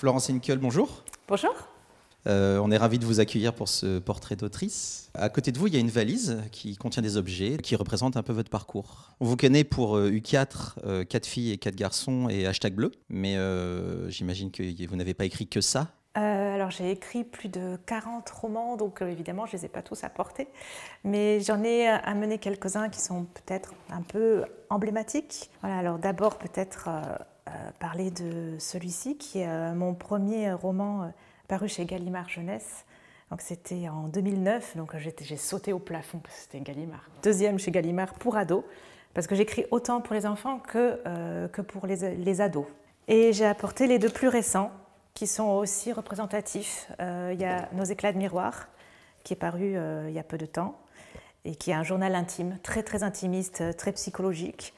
Florence Hinkel, bonjour. Bonjour. Euh, on est ravi de vous accueillir pour ce portrait d'autrice. À côté de vous, il y a une valise qui contient des objets qui représentent un peu votre parcours. On vous connaît pour U4, euh, 4 euh, filles et 4 garçons et hashtag bleu, mais j'imagine que vous n'avez pas écrit que ça. alors j'ai écrit plus de 40 romans, donc évidemment je ne les ai pas tous apportés, mais j'en ai amené quelques-uns qui sont peut-être un peu emblématiques. Voilà, alors d'abord peut-être euh, parler de celui-ci, qui est euh, mon premier roman euh, paru chez Gallimard Jeunesse. c'était en 2009, donc j'ai sauté au plafond parce que c'était Gallimard. Deuxième chez Gallimard pour ados, parce que j'écris autant pour les enfants que, pour les, les ados. Et j'ai apporté les deux plus récents, qui sont aussi représentatifs. Il y a Nos éclats de miroir, qui est paru il y a peu de temps, et qui est un journal intime, très très intimiste, très psychologique,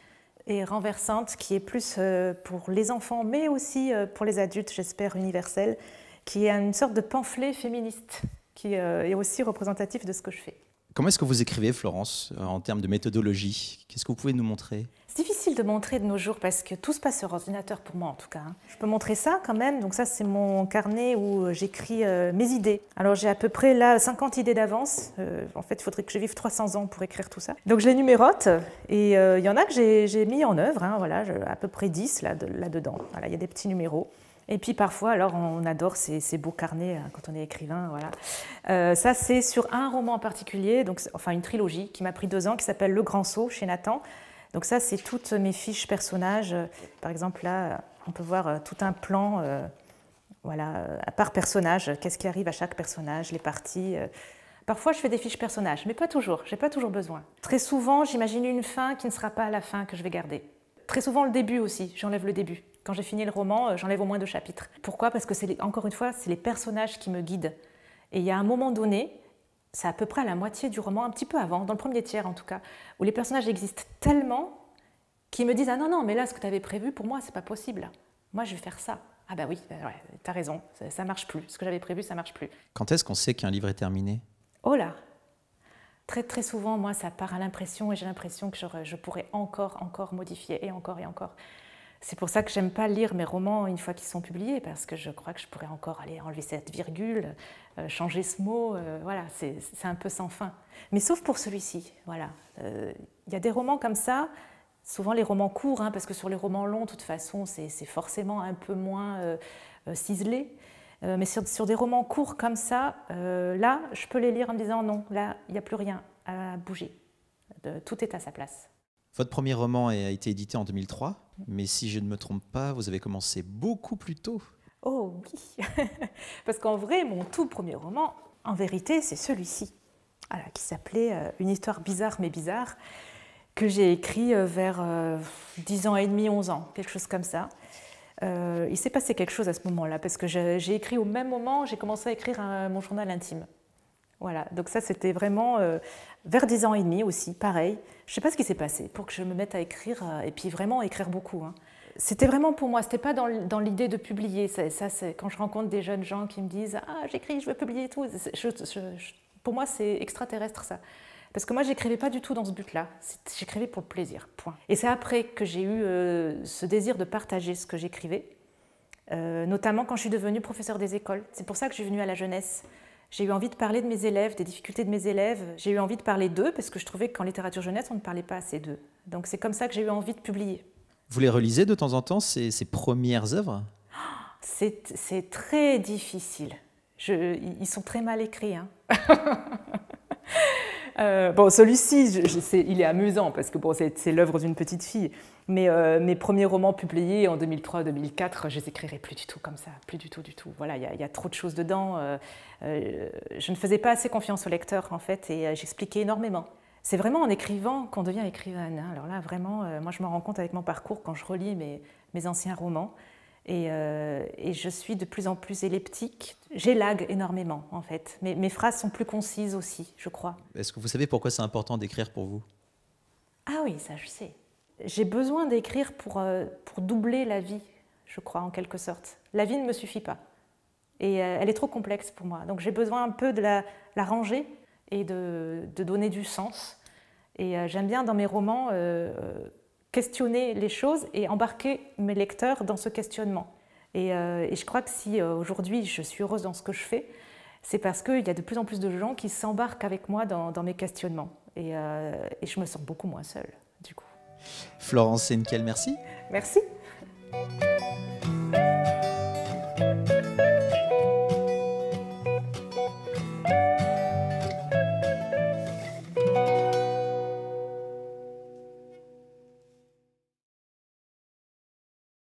et renversante qui est plus euh, pour les enfants, mais aussi euh, pour les adultes, j'espère, universelle, qui est une sorte de pamphlet féministe qui euh, est aussi représentatif de ce que je fais. Comment est-ce que vous écrivez, Florence, en termes de méthodologie Qu'est-ce que vous pouvez nous montrer C'est difficile de montrer de nos jours parce que tout se passe sur ordinateur pour moi en tout cas. Hein. Je peux montrer ça quand même. Donc ça, c'est mon carnet où j'écris mes idées. Alors j'ai à peu près là 50 idées d'avance. en fait, il faudrait que je vive 300 ans pour écrire tout ça. Donc je les numérote et euh, il y en a que j'ai mis en œuvre, hein, voilà, à peu près 10 là-dedans. voilà, il y a des petits numéros. Et puis parfois, alors on adore ces, beaux carnets hein, quand on est écrivain. Voilà. Euh, ça, c'est sur un roman en particulier, donc, enfin une trilogie qui m'a pris deux ans, qui s'appelle Le Grand Saut chez Nathan. Donc ça, c'est toutes mes fiches personnages. Par exemple, là, on peut voir euh, tout un plan, voilà, à part personnage, qu'est-ce qui arrive à chaque personnage, les parties. Parfois, je fais des fiches personnages, mais pas toujours, j'ai pas toujours besoin. Très souvent, j'imagine une fin qui ne sera pas la fin que je vais garder. Très souvent, le début aussi, j'enlève le début. Quand j'ai fini le roman, euh, j'enlève au moins deux chapitres. Pourquoi Parce que, c'est encore une fois, c'est les personnages qui me guident. Et il y a un moment donné, c'est à peu près à la moitié du roman, un petit peu avant, dans le premier tiers en tout cas, où les personnages existent tellement qu'ils me disent Ah non, non, mais là, ce que tu avais prévu, pour moi, c'est pas possible. Moi, je vais faire ça. Ah ben oui, euh, ouais, t'as raison, ça, ça marche plus. Ce que j'avais prévu, ça marche plus. Quand est-ce qu'on sait qu'un livre est terminé oh là Très très souvent, moi, ça part à l'impression et j'ai l'impression que je, pourrais encore, encore modifier et encore et encore. C'est pour ça que j'aime pas lire mes romans une fois qu'ils sont publiés, parce que je crois que je pourrais encore aller enlever cette virgule, euh, changer ce mot, euh, voilà, c'est un peu sans fin. Mais sauf pour celui-ci, voilà. Il euh, y a des romans comme ça, souvent les romans courts, hein, parce que sur les romans longs, de toute façon, c'est forcément un peu moins ciselé. Euh, mais sur, des romans courts comme ça, euh, là, je peux les lire en me disant non, là, il n'y a plus rien à bouger. tout est à sa place. Votre premier roman a été édité en 2003, mais si je ne me trompe pas, vous avez commencé beaucoup plus tôt. Oh oui, parce qu'en vrai, mon tout premier roman, en vérité, c'est celui-ci, qui s'appelait euh, Une histoire bizarre mais bizarre, que j'ai écrit vers 10 ans et demi, 11 ans, quelque chose comme ça. Euh, il s'est passé quelque chose à ce moment-là, parce que j'ai écrit au même moment, j'ai commencé à écrire mon journal intime. Voilà, donc ça c'était vraiment euh, vers 10 ans et demi aussi, pareil. Je ne sais pas ce qui s'est passé pour que je me mette à écrire, euh, et puis vraiment écrire beaucoup. Hein. C'était vraiment pour moi, ce n'était pas dans l'idée de publier. Ça, ça quand je rencontre des jeunes gens qui me disent Ah, j'écris, je veux publier et tout. pour moi, c'est extraterrestre ça. Parce que moi, j'écrivais pas du tout dans ce but-là. J'écrivais pour le plaisir, point. Et c'est après que j'ai eu euh, ce désir de partager ce que j'écrivais, euh, notamment quand je suis devenue professeure des écoles. C'est pour ça que je suis venue à la jeunesse. J'ai eu envie de parler de mes élèves, des difficultés de mes élèves. J'ai eu envie de parler d'eux parce que je trouvais qu'en littérature jeunesse, on ne parlait pas assez d'eux. Donc c'est comme ça que j'ai eu envie de publier. Vous les relisez de temps en temps, ces, premières œuvres C'est très difficile. ils sont très mal écrits. Hein. Euh, bon, celui-ci, il est amusant parce que bon, c'est l'œuvre d'une petite fille. Mais euh, mes premiers romans publiés en 2003-2004, je les écrirais plus du tout comme ça, plus du tout, du tout. Voilà, il y, a trop de choses dedans. Euh, je ne faisais pas assez confiance au lecteur en fait, et j'expliquais énormément. C'est vraiment en écrivant qu'on devient écrivain. Hein. Alors là, vraiment, moi, je me rends compte avec mon parcours quand je relis mes anciens romans. Euh, et, je suis de plus en plus elliptique. J'élague énormément, en fait. Mes, mes phrases sont plus concises aussi, je crois. Est-ce que vous savez pourquoi c'est important d'écrire pour vous Ah oui, ça, je sais. J'ai besoin d'écrire pour, euh, pour doubler la vie, je crois, en quelque sorte. La vie ne me suffit pas. Et euh, elle est trop complexe pour moi. Donc j'ai besoin un peu de la, la ranger et de, de, donner du sens. Et j'aime bien dans mes romans questionner les choses et embarquer mes lecteurs dans ce questionnement. Et, euh, je crois que si euh, aujourd'hui je suis heureuse dans ce que je fais, c'est parce qu'il y a de plus en plus de gens qui s'embarquent avec moi dans, mes questionnements. Euh, et, je me sens beaucoup moins seule, du coup. Florence Senkel, merci. Merci.